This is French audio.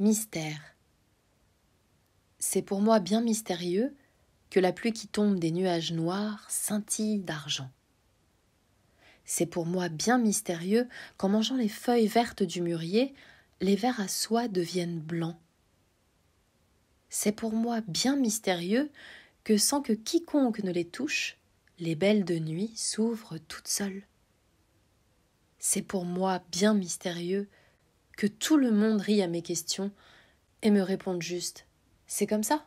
mystère. C'est pour moi bien mystérieux que la pluie qui tombe des nuages noirs scintille d'argent. C'est pour moi bien mystérieux qu'en mangeant les feuilles vertes du mûrier, les vers à soie deviennent blancs. C'est pour moi bien mystérieux que sans que quiconque ne les touche, les belles de nuit s'ouvrent toutes seules. C'est pour moi bien mystérieux que tout le monde rit à mes questions et me réponde juste C'est comme ça